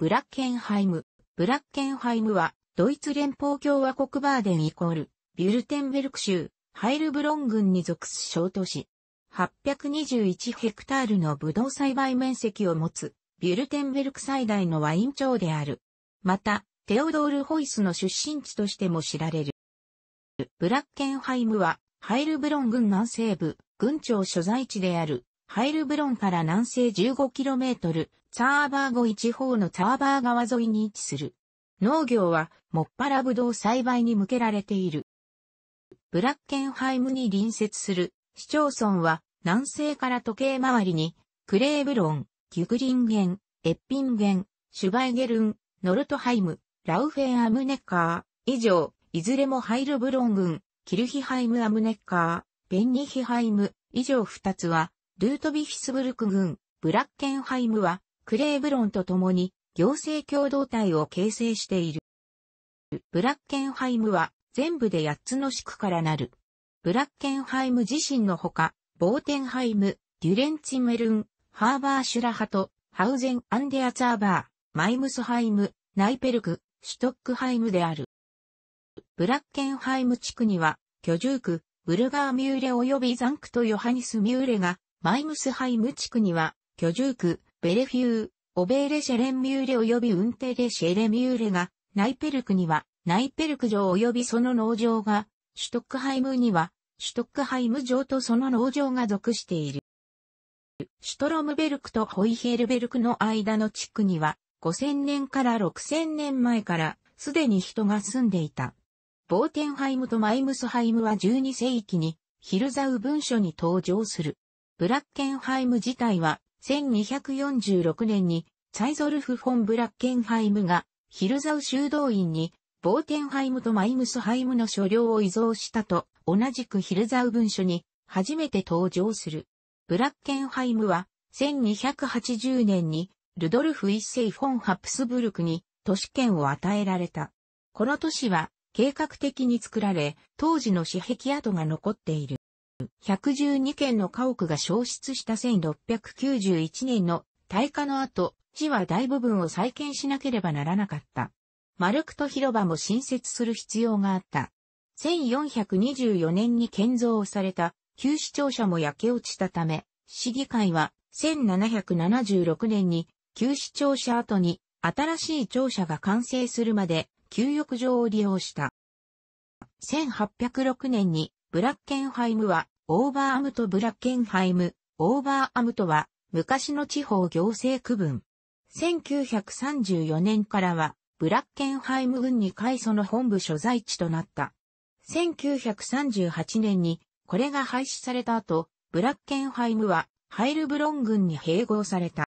ブラッケンハイム。ブラッケンハイムは、ドイツ連邦共和国バーデンイコール、ビュルテンベルク州、ハイルブロン郡に属す小都市。821ヘクタールのブドウ栽培面積を持つ、ビュルテンベルク最大のワイン町である。また、テオドール・ホイスの出身地としても知られる。ブラッケンハイムは、ハイルブロン郡南西部、郡庁所在地である、ハイルブロンから南西 15km、サーバー後、地方のサーバー川沿いに位置する。農業は、もっぱらぶどう栽培に向けられている。ブラッケンハイムに隣接する市町村は、南西から時計回りに、クレーブロン、ギュグリンゲン、エッピンゲン、シュバイゲルン、ノルトハイム、ラウフェン・アムネッカー、以上、いずれもハイルブロン群、キルヒハイム・アムネッカー、ベンニヒハイム、以上二つは、ルートビヒスブルク群、ブラッケンハイムは、クレーブロンと共に行政共同体を形成している。ブラッケンハイムは全部で8つの地区からなる。ブラッケンハイム自身のほか、ボーテンハイム、デュレンツメルン、ハーバーシュラハト、ハウゼン・アンデアツァーバー、マイムスハイム、ナイペルク、シュトックハイムである。ブラッケンハイム地区には、居住区、ブルガーミューレ及びザンクとヨハニスミューレが、マイムスハイム地区には、居住区、ベレフュー、オベーレシェレンミューレ及び運転でシェレミューレが、ナイペルクには、ナイペルク城及びその農場が、シュトックハイムには、シュトックハイム城とその農場が属している。シュトロムベルクとホイヘルベルクの間の地区には、5000年から6000年前から、すでに人が住んでいた。ボーテンハイムとマイムスハイムは12世紀に、ヒルザウ文書に登場する。ブラッケンハイム自体は、1246年に、サイゾルフ・フォン・ブラッケンハイムが、ヒルザウ修道院に、ボーテンハイムとマイムスハイムの所領を移贈したと、同じくヒルザウ文書に、初めて登場する。ブラッケンハイムは、1280年に、ルドルフ一世フォン・ハプスブルクに、都市圏を与えられた。この都市は、計画的に作られ、当時の私壁跡が残っている。112軒の家屋が消失した1691年の大火の後、市は大部分を再建しなければならなかった。丸くと広場も新設する必要があった。1424年に建造をされた旧市庁舎も焼け落ちたため、市議会は1776年に旧市庁舎後に新しい庁舎が完成するまで、旧浴場を利用した。1806年にブラッケンハイムは、オーバーアムとブラッケンハイム、オーバーアムとは、昔の地方行政区分。1934年からは、ブラッケンハイム軍に海祖の本部所在地となった。1938年に、これが廃止された後、ブラッケンハイムは、ハイルブロン軍に併合された。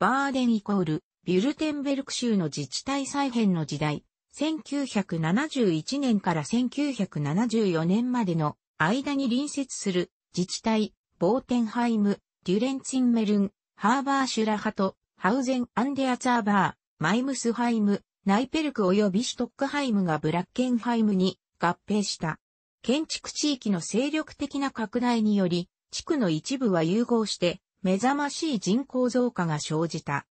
バーデンイコール、ビュルテンベルク州の自治体再編の時代、1971年から1974年までの間に隣接する自治体、ボーテンハイム、デュレンツィンメルン、ハーバーシュラハト、ハウゼン・アンデアツァーバー、マイムスハイム、ナイペルク及びシュトックハイムがブラッケンハイムに合併した。建築地域の勢力的な拡大により、地区の一部は融合して、目覚ましい人口増加が生じた。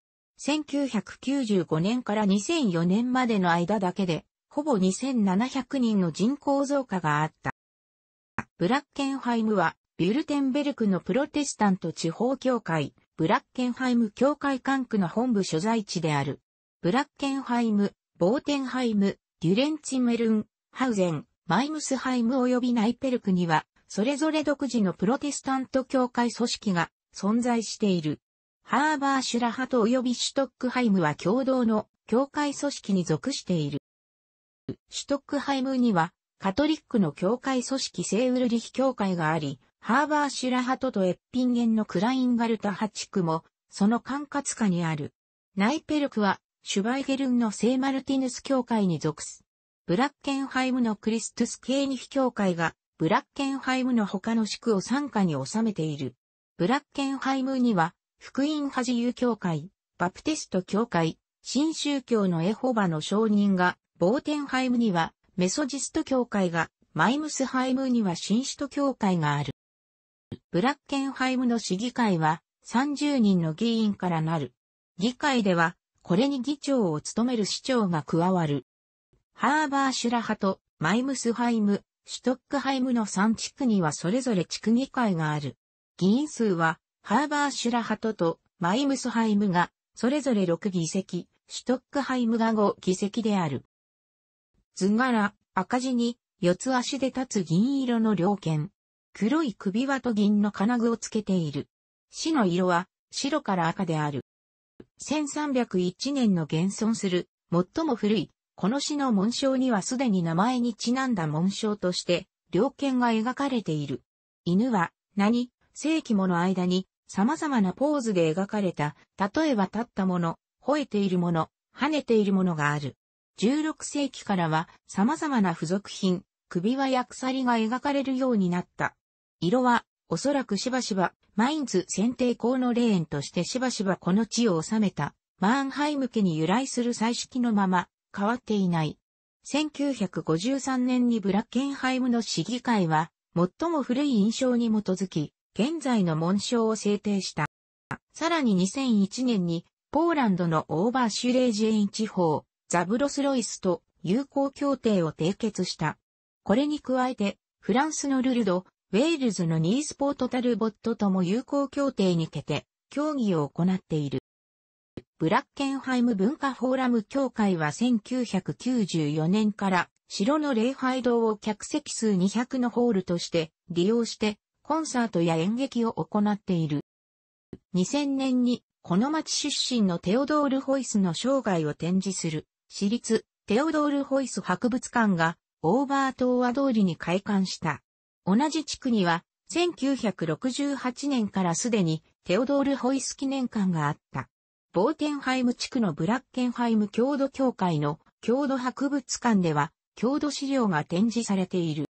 1995年から2004年までの間だけで、ほぼ2700人の人口増加があった。ブラッケンハイムは、ビュルテンベルクのプロテスタント地方教会、ブラッケンハイム教会管区の本部所在地である。ブラッケンハイム、ボーテンハイム、デュレンチメルン、ハウゼン、マイムスハイム及びナイペルクには、それぞれ独自のプロテスタント教会組織が存在している。ハーバーシュラハト及びシュトックハイムは共同の教会組織に属している。シュトックハイムには、カトリックの教会組織セウルリヒ教会があり、ハーバーシュラハトとエッピンゲンのクラインガルタ8区も、その管轄下にある。ナイペルクは、シュバイゲルンの聖マルティヌス教会に属す。ブラッケンハイムのクリストゥス系ニヒ教会が、ブラッケンハイムの他の地区を参加に収めている。ブラッケンハイムには、福音派自由教会、バプテスト教会、新宗教のエホバの証人が、ボーテンハイムにはメソジスト教会が、マイムスハイムには新首都教会がある。ブラッケンハイムの市議会は30人の議員からなる。議会では、これに議長を務める市長が加わる。ハーバーシュラ派とマイムスハイム、シュトックハイムの3地区にはそれぞれ地区議会がある。議員数はハーバーシュラハトとマイムスハイムが、それぞれ6議席、シュトックハイムが5議席である。図柄、赤字に、四つ足で立つ銀色の両剣。黒い首輪と銀の金具をつけている。死の色は、白から赤である。1301年の現存する、最も古い、この詩の紋章にはすでに名前にちなんだ紋章として、両剣が描かれている。犬は、何、世紀もの間に、様々なポーズで描かれた、例えば立ったもの、吠えているもの、跳ねているものがある。16世紀からは様々な付属品、首輪や鎖が描かれるようになった。色は、おそらくしばしば、マインズ選定校の霊園としてしばしばこの地を治めた、マーンハイム家に由来する彩色のまま、変わっていない。1953年にブラッケンハイムの市議会は、最も古い印象に基づき、現在の紋章を制定した。さらに2001年に、ポーランドのオーバーシュレージェイン地方、ザブロスロイスと友好協定を締結した。これに加えて、フランスのルルド、ウェールズのニースポートタルボットとも友好協定にけて、協議を行っている。ブラッケンハイム文化フォーラム協会は1994年から城の礼拝堂を客席数200のホールとして利用してコンサートや演劇を行っている。2000年にこの町出身のテオドール・ホイスの生涯を展示する私立テオドール・ホイス博物館がオーバーー和通りに開館した。同じ地区には1968年からすでにテオドール・ホイス記念館があった。ボーテンハイム地区のブラッケンハイム郷土協会の郷土博物館では郷土資料が展示されている。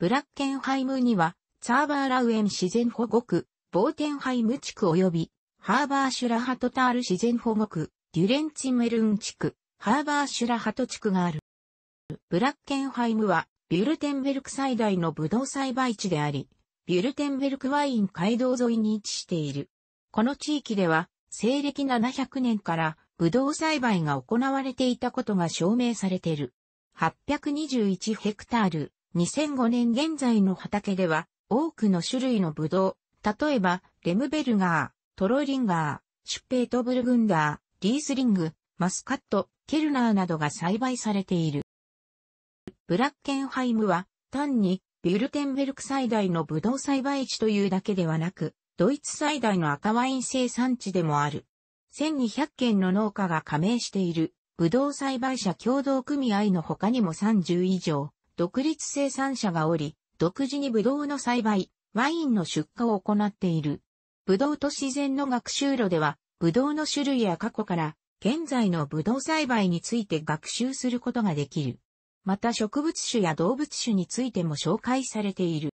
ブラッケンハイムにはツァーバーラウエン自然保護区、ボーテンハイム地区及び、ハーバーシュラハトタール自然保護区、デュレンチメルン地区、ハーバーシュラハト地区がある。ブラッケンハイムは、ビュルテンベルク最大のブドウ栽培地であり、ビュルテンベルクワイン街道沿いに位置している。この地域では、西暦700年からブドウ栽培が行われていたことが証明されている。821ヘクタール、2005年現在の畑では、多くの種類のブドウ、例えば、レムベルガー、トロリンガー、シュペートブルグンダー、リースリング、マスカット、ケルナーなどが栽培されている。ブラッケンハイムは、単に、ビュルテンベルク最大のブドウ栽培地というだけではなく、ドイツ最大の赤ワイン生産地でもある。1200件の農家が加盟している、ブドウ栽培者共同組合の他にも30以上、独立生産者がおり、独自にブドウの栽培、ワインの出荷を行っている。ブドウと自然の学習路では、ブドウの種類や過去から、現在のブドウ栽培について学習することができる。また植物種や動物種についても紹介されている。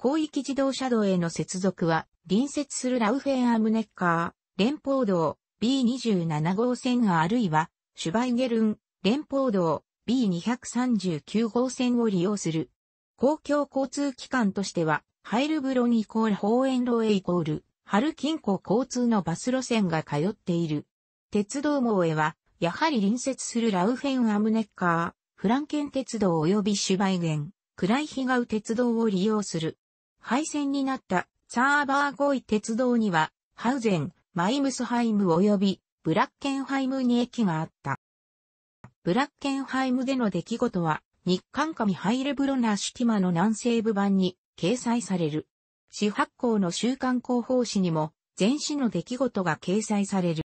広域自動車道への接続は、隣接するラウフェンアムネッカー、連邦道 B27 号線あるいは、シュバイゲルン、連邦道 B239 号線を利用する公共交通機関としては、ハイルブロンイコールホーエンロエイコール、ハル近郊交通のバス路線が通っている。鉄道網へは、やはり隣接するラウフェン・アムネッカー、フランケン鉄道及びシュバイゲン、クライヒガウ鉄道を利用する。廃線になったサーバーゴイ鉄道には、ハウゼン、マイムスハイム及びブラッケンハイムに駅があった。ブラッケンハイムでの出来事は、日刊紙ハイレブロナーシュティマの南西部版に掲載される。市発行の週刊広報誌にも、前史の出来事が掲載される。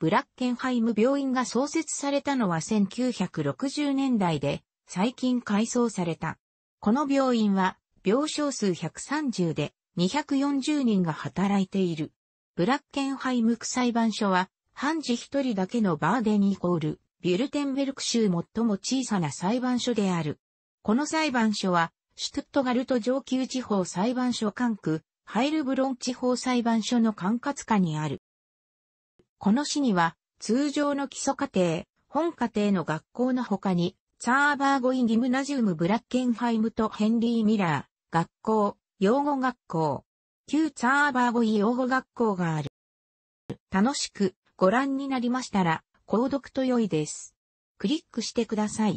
ブラッケンハイム病院が創設されたのは1960年代で、最近改装された。この病院は、病床数130で、240人が働いている。ブラッケンハイム区裁判所は、判事一人だけのバーデンイコール、ユルテンベルク州最も小さな裁判所である。この裁判所は、シュトゥットガルト上級地方裁判所管区、ハイルブロン地方裁判所の管轄下にある。この市には、通常の基礎課程、本課程の学校の他に、サーバーゴイギムナジウムブラッケンハイムとヘンリー・ミラー、学校、養護学校、旧サーバーゴイ養護学校がある。楽しくご覧になりましたら、購読と良いです。クリックしてください。